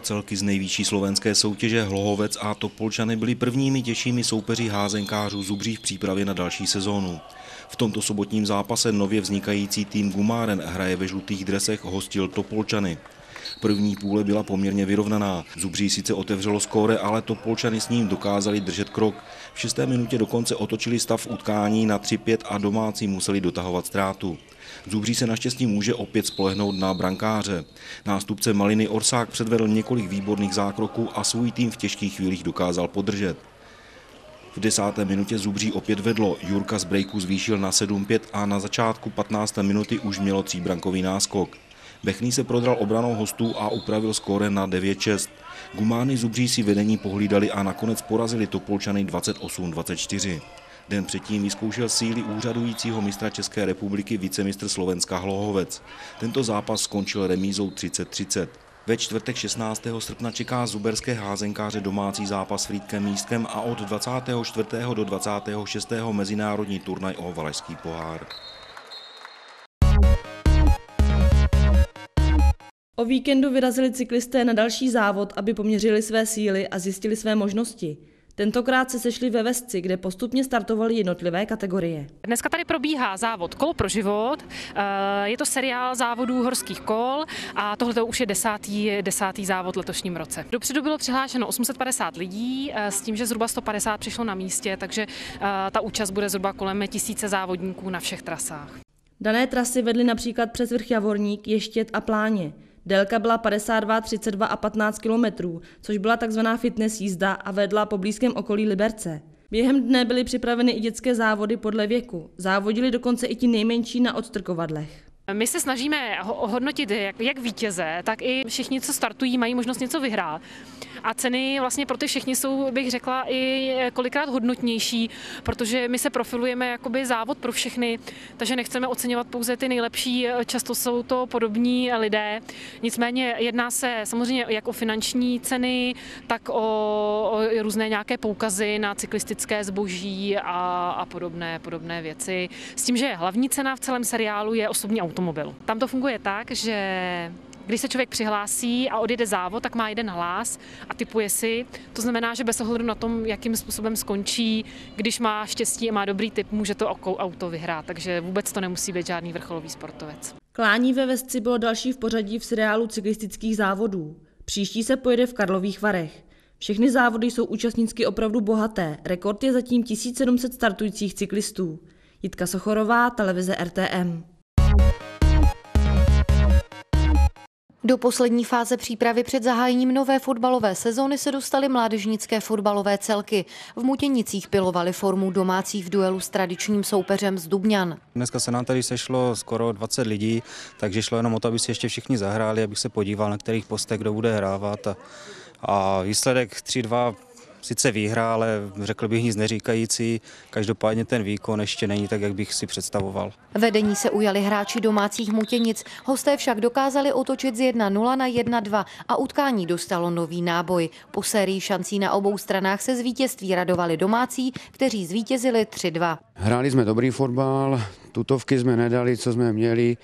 celky z nejvyšší slovenské soutěže Hlohovec a Topolčany byly prvními těžšími soupeři házenkářů Zubří v přípravě na další sezónu. V tomto sobotním zápase nově vznikající tým Gumáren hraje ve žlutých dresech hostil Topolčany. První půle byla poměrně vyrovnaná. Zubří sice otevřelo skóre, ale to Polčany s ním dokázali držet krok. V šesté minutě dokonce otočili stav utkání na 3-5 a domácí museli dotahovat ztrátu. Zubří se naštěstí může opět spolehnout na brankáře. Nástupce Maliny Orsák předvedl několik výborných zákroků a svůj tým v těžkých chvílích dokázal podržet. V desáté minutě Zubří opět vedlo, Jurka z breaku zvýšil na 7-5 a na začátku 15. minuty už mělo tříbrankový náskok. Bechný se prodral obranou hostů a upravil skóre na 9-6. Gumány Zubří si vedení pohlídali a nakonec porazili Topolčany 28-24. Den předtím vyzkoušel síly úřadujícího mistra České republiky vicemistr Slovenska Hlohovec. Tento zápas skončil remízou 30-30. Ve čtvrtek 16. srpna čeká zuberské házenkáře domácí zápas s Frýdkem Místkem a od 24. do 26. mezinárodní turnaj o Valašský pohár. O víkendu vyrazili cyklisté na další závod, aby poměřili své síly a zjistili své možnosti. Tentokrát se sešli ve Vesci, kde postupně startovaly jednotlivé kategorie. Dneska tady probíhá závod Kol pro život. Eh, je to seriál závodů horských kol a tohle už je desátý, desátý závod letošním roce. Dopředu bylo přihlášeno 850 lidí eh, s tím, že zhruba 150 přišlo na místě, takže eh, ta účast bude zhruba kolem tisíce závodníků na všech trasách. Dané trasy vedly například přes vrch Javorník, Ještět a Pláně. Délka byla 52, 32 a 15 kilometrů, což byla tzv. fitness jízda a vedla po blízkém okolí Liberce. Během dne byly připraveny i dětské závody podle věku. Závodili dokonce i ti nejmenší na odstrkovadlech. My se snažíme hodnotit jak vítěze, tak i všichni, co startují, mají možnost něco vyhrát a ceny vlastně pro ty všichni jsou, bych řekla, i eh, kolikrát hodnotnější, protože my se profilujeme jakoby závod pro všechny, takže nechceme oceňovat pouze ty nejlepší, eh, často jsou to podobní lidé. Nicméně jedná se samozřejmě jak o finanční ceny, tak o, o různé nějaké poukazy na cyklistické zboží a, a podobné, podobné věci. S tím, že hlavní cena v celém seriálu je osobní automobil. Tam to funguje tak, že když se člověk přihlásí a odjede závod, tak má jeden hlas a typuje si. To znamená, že bez ohledu na tom, jakým způsobem skončí, když má štěstí a má dobrý typ, může to auto vyhrát. Takže vůbec to nemusí být žádný vrcholový sportovec. Klání ve Vesci bylo další v pořadí v seriálu cyklistických závodů. Příští se pojede v Karlových Varech. Všechny závody jsou účastnicky opravdu bohaté. Rekord je zatím 1700 startujících cyklistů. Jitka Sochorová, televize RTM. Do poslední fáze přípravy před zahájením nové fotbalové sezóny se dostaly mládežnické fotbalové celky. V Mutěnicích pilovali formu domácích v duelu s tradičním soupeřem z Dubňan. Dneska se nám tady sešlo skoro 20 lidí, takže šlo jenom o to, aby si ještě všichni zahráli, abych se podíval, na kterých postech kdo bude hrávat. A, a výsledek 3-2 sice výhra, ale řekl bych nic neříkající. Každopádně ten výkon ještě není tak, jak bych si představoval. Vedení se ujali hráči domácích mutěnic, hosté však dokázali otočit z 1-0 na 1-2 a utkání dostalo nový náboj. Po sérii šancí na obou stranách se z vítězství radovali domácí, kteří zvítězili 3-2. Hráli jsme dobrý fotbal, Tutovky jsme nedali, co jsme měli,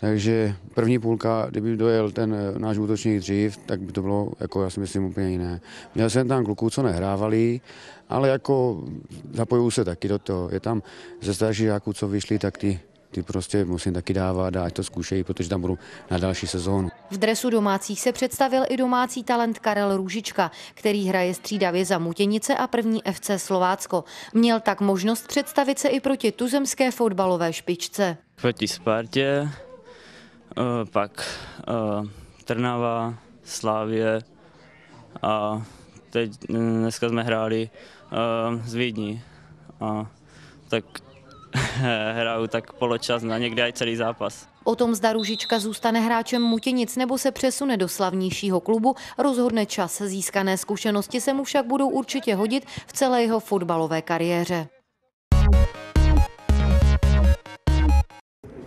takže první půlka, kdyby dojel ten eh, náš útočník dřív, tak by to bylo, jako já si myslím, úplně jiné. Měl jsem tam kluků, co nehrávali, ale jako zapojují se taky do toho. Je tam ze starších žáků, co vyšli, tak ty ty prostě musím taky dávat a ať to zkoušejí, protože tam budu na další sezónu. V dresu domácích se představil i domácí talent Karel Růžička, který hraje střídavě za Mutěnice a první FC Slovácko. Měl tak možnost představit se i proti tuzemské fotbalové špičce. Proti Spartě, eh, pak eh, Trnava, Slávě a teď eh, dneska jsme hráli z Vídní. A tak hraju tak poločas na někdy i celý zápas. O tom, zda Růžička zůstane hráčem Mutěnic nebo se přesune do slavnějšího klubu, rozhodne čas. Získané zkušenosti se mu však budou určitě hodit v celé jeho fotbalové kariéře.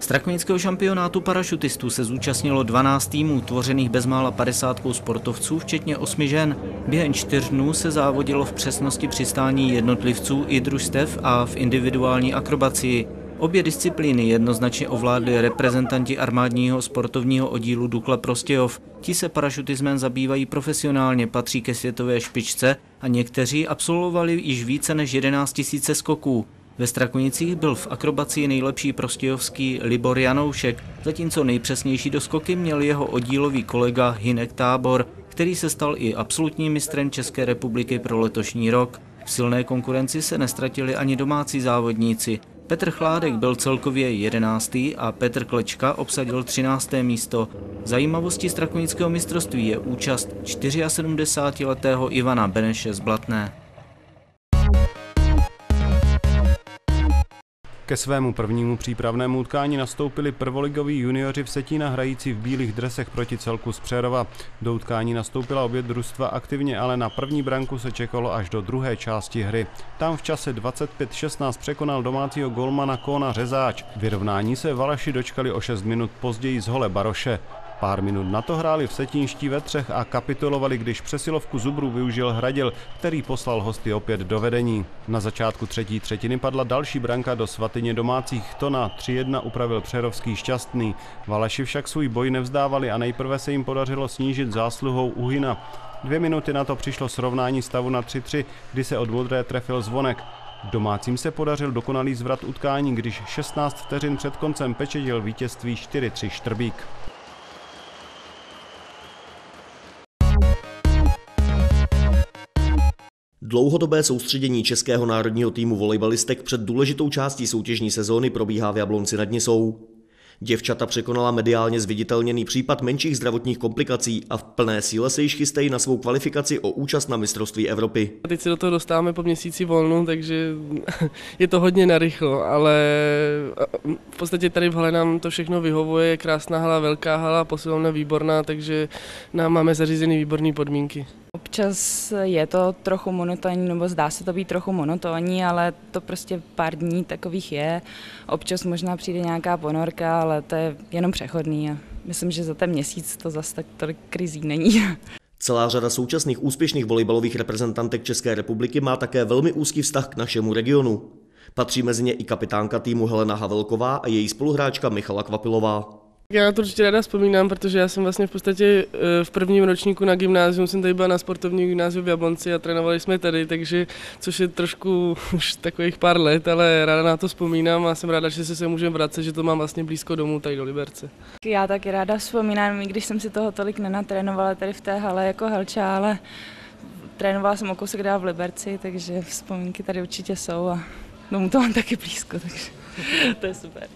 Strakonického šampionátu parašutistů se zúčastnilo 12 týmů, tvořených bezmála 50 sportovců, včetně osmi žen. Během čtyř dnů se závodilo v přesnosti přistání jednotlivců i družstev a v individuální akrobacii. Obě disciplíny jednoznačně ovládli reprezentanti armádního sportovního oddílu Dukla Prostějov. Ti se parašutismem zabývají profesionálně, patří ke světové špičce a někteří absolvovali již více než 11 000 skoků. Ve Strakonicích byl v akrobacii nejlepší prostějovský Libor Janoušek, zatímco nejpřesnější doskoky měl jeho oddílový kolega Hinek Tábor, který se stal i absolutním mistrem České republiky pro letošní rok. V silné konkurenci se nestratili ani domácí závodníci. Petr Chládek byl celkově 11. a Petr Klečka obsadil 13. místo. Zajímavostí strakonického mistrovství je účast 74-letého Ivana Beneše z Blatné. Ke svému prvnímu přípravnému utkání nastoupili prvoligoví junioři v Setína hrající v bílých dresech proti celku z Přerova. Do utkání nastoupila obě družstva aktivně, ale na první branku se čekalo až do druhé části hry. Tam v čase 25-16 překonal domácího golmana Kona Řezáč. Vyrovnání se Valaši dočkali o 6 minut později z hole Baroše. Pár minut na to hráli v setinští ve třech a kapitulovali, když přesilovku Zubru využil Hradil, který poslal hosty opět do vedení. Na začátku třetí třetiny padla další branka do svatyně domácích. To na 3-1 upravil Přerovský šťastný. Valaši však svůj boj nevzdávali a nejprve se jim podařilo snížit zásluhou Uhina. Dvě minuty na to přišlo srovnání stavu na 3-3, kdy se od modré trefil zvonek. Domácím se podařil dokonalý zvrat utkání, když 16 vteřin před koncem pečetil vítězství 4-3 Štrbík. Dlouhodobé soustředění českého národního týmu volejbalistek před důležitou částí soutěžní sezóny probíhá v Jablonci nad Nisou. Děvčata překonala mediálně zviditelněný případ menších zdravotních komplikací a v plné síle se již chystají na svou kvalifikaci o účast na mistrovství Evropy. A teď se do toho dostáváme po měsíci volnu, takže je to hodně narychlo, ale eh, v podstatě tady v hale nám to všechno vyhovuje, je krásná hala, velká hala, posilovna výborná, takže nám máme zařízeny výborné podmínky. Občas je to trochu monotónní, nebo zdá se to být trochu monotónní, ale to prostě pár dní takových je. Občas možná přijde nějaká ponorka, ale to je jenom přechodný a myslím, že za ten měsíc to zase tak tolik krizí není. Celá řada současných úspěšných volejbalových reprezentantek České republiky má také velmi úzký vztah k našemu regionu. Patří mezi ně i kapitánka týmu Helena Havelková a její spoluhráčka Michala Kvapilová. Já na to určitě ráda vzpomínám, protože já jsem vlastně v podstatě eh, v prvním ročníku na gymnáziu jsem tady byla na sportovním gymnáziu v Jablonci a trénovali jsme tady, takže což je trošku už takových pár let, ale ráda na to vzpomínám a jsem ráda, že se sem můžeme vrátit, že to mám vlastně blízko domů tady do Liberce. Já taky ráda vzpomínám, i když jsem si toho tolik nenatrénovala tady v té hale jako helča, ale trénovala jsem o kousek dál v Liberci, takže vzpomínky tady určitě jsou a domů to mám taky blízko, takže to je super.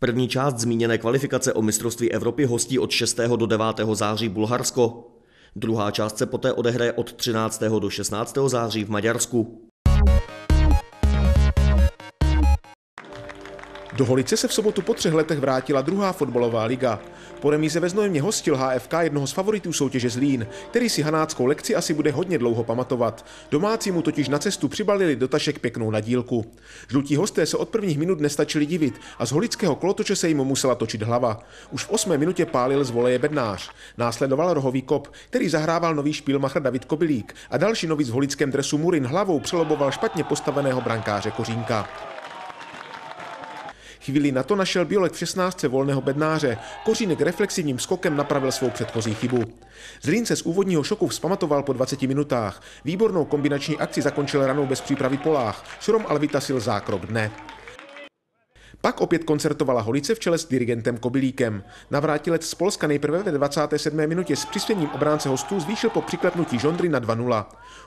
První část zmíněné kvalifikace o mistrovství Evropy hostí od 6. do 9. září Bulharsko. Druhá část se poté odehraje od 13. do 16. září v Maďarsku. Do Holice se v sobotu po třech letech vrátila druhá fotbalová liga. Po remíze ve Znojemě hostil HFK jednoho z favoritů soutěže Zlín, který si hanáckou lekci asi bude hodně dlouho pamatovat. Domácí mu totiž na cestu přibalili do tašek pěknou nadílku. Žlutí hosté se od prvních minut nestačili divit a z holického kolotoče se jim musela točit hlava. Už v osmé minutě pálil z voleje bednář. Následoval rohový kop, který zahrával nový špílmachr David Kobilík a další nový z holickém dresu Murin hlavou přeloboval špatně postaveného brankáře Kořínka. Chvíli na to našel Biolek v 16. volného bednáře. Kořínek reflexivním skokem napravil svou předchozí chybu. Zlín se z úvodního šoku vzpamatoval po 20 minutách. Výbornou kombinační akci zakončil ranou bez přípravy Polách. Šrom ale vytasil zákrok dne. Pak opět koncertovala Holice v čele s dirigentem Kobylíkem. Navrátilec z Polska nejprve ve 27. minutě s přispěním obránce hostů zvýšil po přiklepnutí Žondry na 2-0.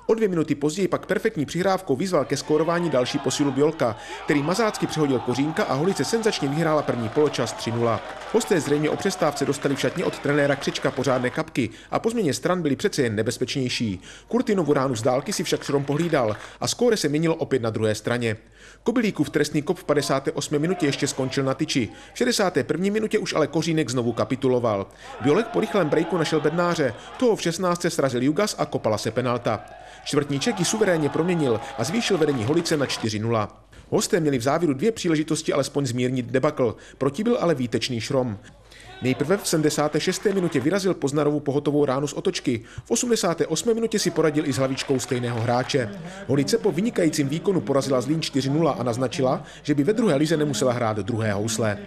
O dvě minuty později pak perfektní přihrávkou vyzval ke skórování další posilu Bjolka, který mazácky přehodil Kořínka a Holice senzačně vyhrála první poločas 3-0. Hosté zřejmě o přestávce dostali v šatně od trenéra Křička pořádné kapky a po změně stran byli přece jen nebezpečnější. Kurtinovu ránu z dálky si však Šrom pohlídal a skóre se měnilo opět na druhé straně. v trestný kop v 58. minutě minutě ještě skončil na tyči. V 61. minutě už ale Kořínek znovu kapituloval. Biolek po rychlém breaku našel Bednáře, toho v 16. srazil Jugas a kopala se penalta. Čtvrtníček ji suverénně proměnil a zvýšil vedení Holice na 4-0. Hosté měli v závěru dvě příležitosti alespoň zmírnit debakl, proti byl ale výtečný šrom. Nejprve v 76. minutě vyrazil Poznarovu pohotovou ránu z otočky, v 88. minutě si poradil i s hlavičkou stejného hráče. Holice po vynikajícím výkonu porazila Zlín 4-0 a naznačila, že by ve druhé lize nemusela hrát druhé housle.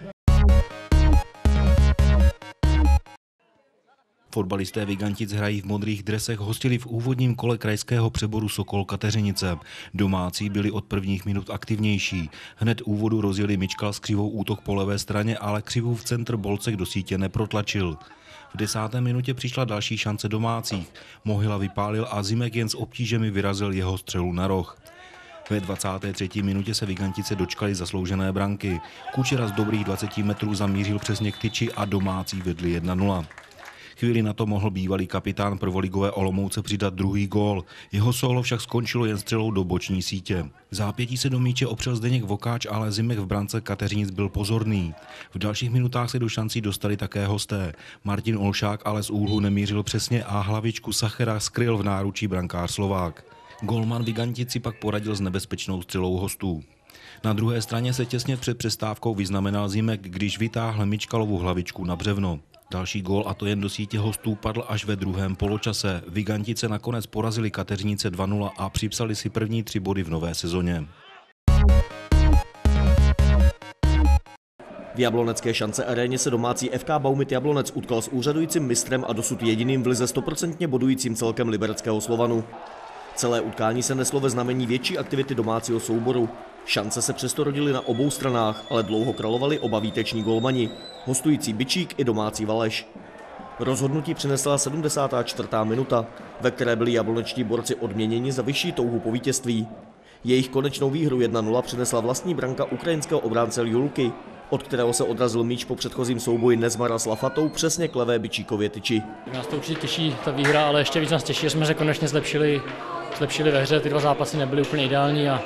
Fotbalisté Vigantic hrají v modrých dresech hostili v úvodním kole krajského přeboru Sokol Kateřinice. Domácí byli od prvních minut aktivnější. Hned úvodu rozjeli Mičkal s křivou útok po levé straně, ale křivou v centr Bolcek do sítě neprotlačil. V desáté minutě přišla další šance domácích. Mohila vypálil a Zimek jen s obtížemi vyrazil jeho střelu na roh. Ve 23. minutě se Vigantice dočkali zasloužené branky. Kučera z dobrých 20 metrů zamířil přes něk tyči a domácí vedli 1-0. Chvíli na to mohl bývalý kapitán prvoligové Olomouce přidat druhý gól. Jeho solo však skončilo jen střelou do boční sítě. V zápětí se do míče opřel Zdeněk Vokáč, ale Zimek v brance Kateřinic byl pozorný. V dalších minutách se do šancí dostali také hosté. Martin Olšák ale z úhlu nemířil přesně a hlavičku Sachera skryl v náručí brankář Slovák. Golman Vigantici pak poradil s nebezpečnou střelou hostů. Na druhé straně se těsně před přestávkou vyznamenal Zimek, když vytáhl Mičkalovu hlavičku na břevno. Další gól a to jen do sítě hostů padl až ve druhém poločase. Vigantice nakonec porazili Kateřinice 2-0 a připsali si první tři body v nové sezóně. V Jablonecké šance aréně se domácí FK Baumit Jablonec utkal s úřadujícím mistrem a dosud jediným v lize 100% bodujícím celkem libereckého Slovanu. Celé utkání se neslo ve znamení větší aktivity domácího souboru. Šance se přesto rodily na obou stranách, ale dlouho kralovali oba výteční golmani, hostující Byčík i domácí Valeš. Rozhodnutí přinesla 74. minuta, ve které byli jabloneční borci odměněni za vyšší touhu po vítězství. Jejich konečnou výhru 1-0 přinesla vlastní branka ukrajinského obránce Julky, od kterého se odrazil míč po předchozím souboji Nezmara s Lafatou přesně k levé byčíkově tyči. Nás to určitě těší, ta výhra, ale ještě víc nás těší, že jsme se konečně zlepšili zlepšili ve hře, ty dva zápasy nebyly úplně ideální a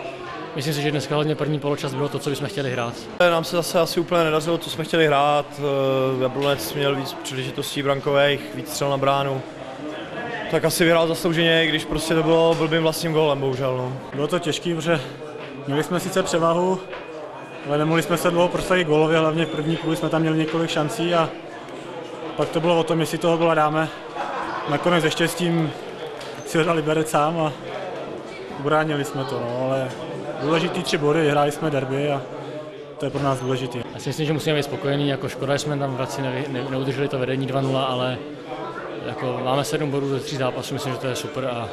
myslím si, že dneska hlavně první poločas bylo to, co bychom chtěli hrát. E, nám se zase asi úplně nedařilo, co jsme chtěli hrát. E, Jablonec měl víc příležitostí brankových, víc střel na bránu. Tak asi vyhrál zaslouženě, když prostě to bylo blbým vlastním golem, bohužel. No. Bylo to těžký, protože měli jsme sice převahu, ale nemohli jsme se dlouho prostě golově hlavně v první půli jsme tam měli několik šancí a pak to bylo o tom, jestli toho byla dáme. Nakonec ještě s tím si ho Liberec sám a ubránili jsme to, no, ale důležitý tři body, hráli jsme derby a to je pro nás důležité. Já si myslím, že musíme být spokojení, jako škoda, že jsme tam v Hradci neudrželi to vedení 2-0, ale jako máme sedm bodů ze tří zápasů, myslím, že to je super a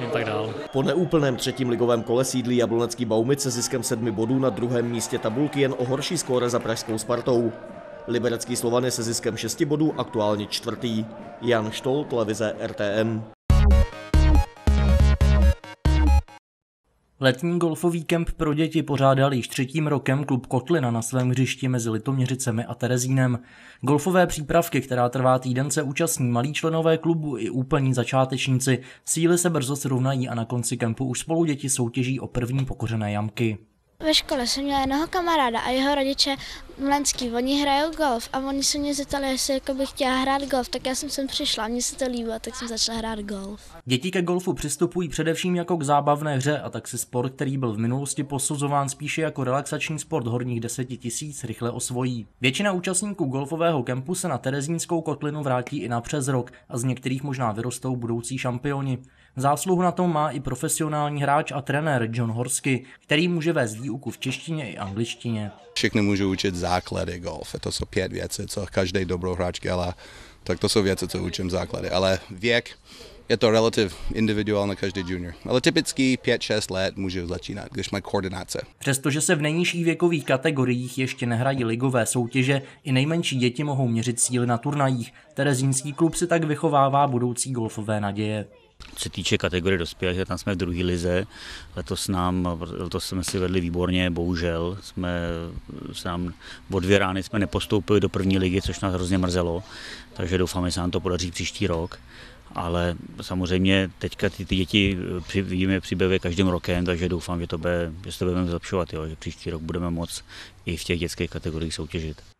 jen tak dál. Po neúplném třetím ligovém kole sídlí Jablonecký Baumit se ziskem sedmi bodů na druhém místě tabulky jen o horší skóre za pražskou Spartou. Liberecký Slovan je se ziskem šesti bodů aktuálně čtvrtý. Jan Štol, televize RTM. Letní golfový kemp pro děti pořádal již třetím rokem klub Kotlina na svém hřišti mezi Litoměřicemi a Terezínem. Golfové přípravky, která trvá týden, se účastní malí členové klubu i úplní začátečníci. Síly se brzo srovnají a na konci kempu už spolu děti soutěží o první pokořené jamky. Ve škole jsem měla jednoho kamaráda a jeho rodiče mlenský, oni hrajou golf a oni se mě zeptali, jestli jako bych chtěla hrát golf, tak já jsem sem přišla, mně se to líbilo, tak jsem začala hrát golf. Děti ke golfu přistupují především jako k zábavné hře a tak si sport, který byl v minulosti posuzován spíše jako relaxační sport horních deseti tisíc, rychle osvojí. Většina účastníků golfového kempu se na Terezínskou kotlinu vrátí i na přes rok a z některých možná vyrostou budoucí šampioni. Zásluhu na tom má i profesionální hráč a trenér John Horsky, který může vést výuku v češtině i angličtině. Všichni můžou učit základy golf, to jsou pět věcí, co každý dobrý hráč dělá, tak to jsou věci, co učím základy, ale věk, je to relativ individuál na každý junior. Ale typicky 5-6 let může začínat, když mají koordinace. Přestože se v nejnižších věkových kategoriích ještě nehrají ligové soutěže, i nejmenší děti mohou měřit síly na turnajích. Terezínský klub si tak vychovává budoucí golfové naděje. Co se týče kategorie dospělých, tam jsme v druhé lize. Letos, nám, letos jsme si vedli výborně, bohužel. Jsme, se nám, o dvě rány jsme nepostoupili do první ligy, což nás hrozně mrzelo. Takže doufáme, že se nám to podaří příští rok ale samozřejmě teďka ty, ty děti při, vidíme příběhy každým rokem, takže doufám, že to, bude, že to budeme zlepšovat, jo, že příští rok budeme moc i v těch dětských kategoriích soutěžit.